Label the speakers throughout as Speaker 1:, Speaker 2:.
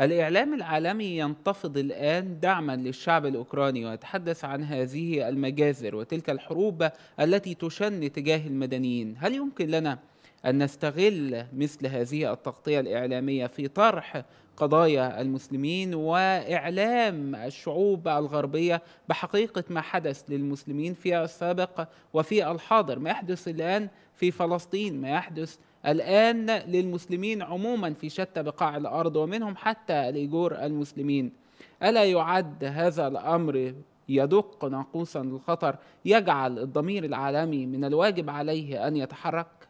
Speaker 1: الإعلام العالمي ينتفض الآن دعما للشعب الأوكراني ويتحدث عن هذه المجازر وتلك الحروب التي تشن تجاه المدنيين هل يمكن لنا أن نستغل مثل هذه التغطية الإعلامية في طرح قضايا المسلمين واعلام الشعوب الغربيه بحقيقه ما حدث للمسلمين في السابق وفي الحاضر ما يحدث الان في فلسطين ما يحدث الآن للمسلمين عموما في شتى بقاع الأرض ومنهم حتى الإيجور المسلمين ألا يعد هذا الأمر يدق ناقوسا للخطر يجعل الضمير العالمي من الواجب عليه أن يتحرك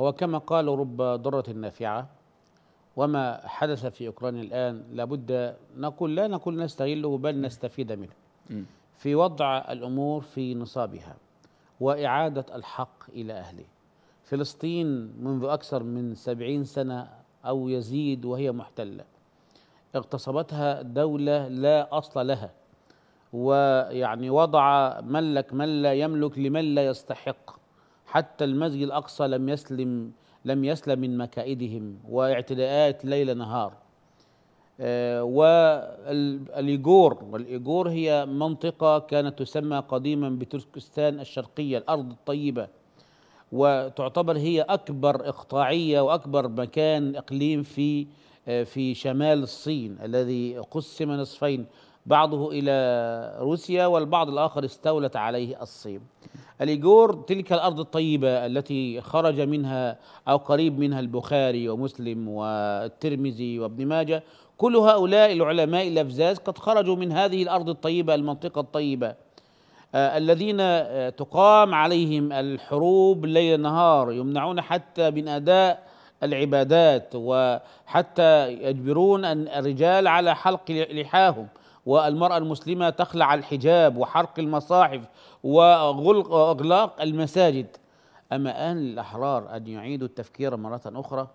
Speaker 2: هو كما قال
Speaker 1: رب ضرة نافعة وما حدث
Speaker 2: في أوكرانيا الآن لابد نقول لا نقول نستغله بل نستفيد منه في وضع الأمور في نصابها وإعادة الحق إلى أهله فلسطين منذ أكثر من سبعين سنة أو يزيد وهي محتلة اغتصبتها دولة لا أصل لها ويعني وضع ملك من لا يملك لمن لا يستحق حتى المسجد الأقصى لم يسلم لم يسلم من مكائدهم واعتداءات ليل نهار آه، والإيجور والإيجور هي منطقة كانت تسمى قديما بتركستان الشرقية الأرض الطيبة وتعتبر هي اكبر اقطاعيه واكبر مكان اقليم في في شمال الصين الذي قسم نصفين بعضه الى روسيا والبعض الاخر استولت عليه الصين. الإيجور تلك الأرض الطيبة التي خرج منها أو قريب منها البخاري ومسلم والترمذي وابن ماجه كل هؤلاء العلماء الأفزاز قد خرجوا من هذه الأرض الطيبة المنطقة الطيبة آه، الذين آه، تقام عليهم الحروب ليل نهار يمنعون حتى من اداء العبادات وحتى يجبرون الرجال على حلق لحاهم والمرأة المسلمة تخلع الحجاب وحرق المصاحف وغلق وإغلاق المساجد أما آن للأحرار أن يعيدوا التفكير مرة أخرى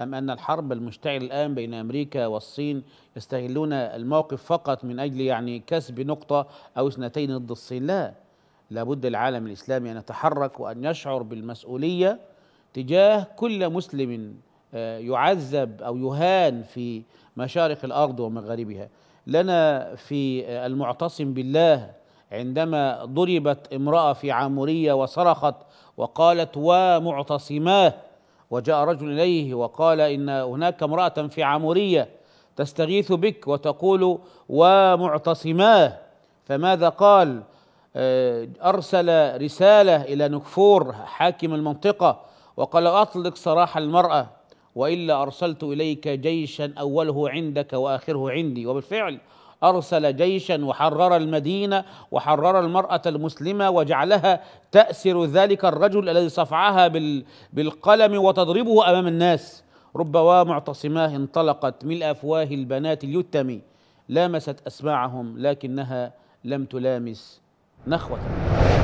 Speaker 2: أم أن الحرب المشتعلة الآن بين أمريكا والصين يستغلون الموقف فقط من أجل يعني كسب نقطة أو اثنتين ضد الصين لا لابد العالم الإسلامي أن يتحرك وأن يشعر بالمسؤولية تجاه كل مسلم آه، يعذب أو يهان في مشارق الأرض ومغاربها لنا في آه، المعتصم بالله عندما ضربت امرأة في عامورية وصرخت وقالت ومعتصماه وجاء رجل إليه وقال إن هناك امرأة في عمورية تستغيث بك وتقول ومعتصماه فماذا قال آه، أرسل رسالة إلى نكفور حاكم المنطقة وقال أطلق سراح المرأة وإلا أرسلت إليك جيشا أوله عندك وآخره عندي وبالفعل ارسل جيشا وحرر المدينه وحرر المراه المسلمه وجعلها تاسر ذلك الرجل الذي صفعها بالقلم وتضربه امام الناس ربما معتصماه انطلقت من افواه البنات اليتم لامست اسماعهم لكنها لم تلامس نخوه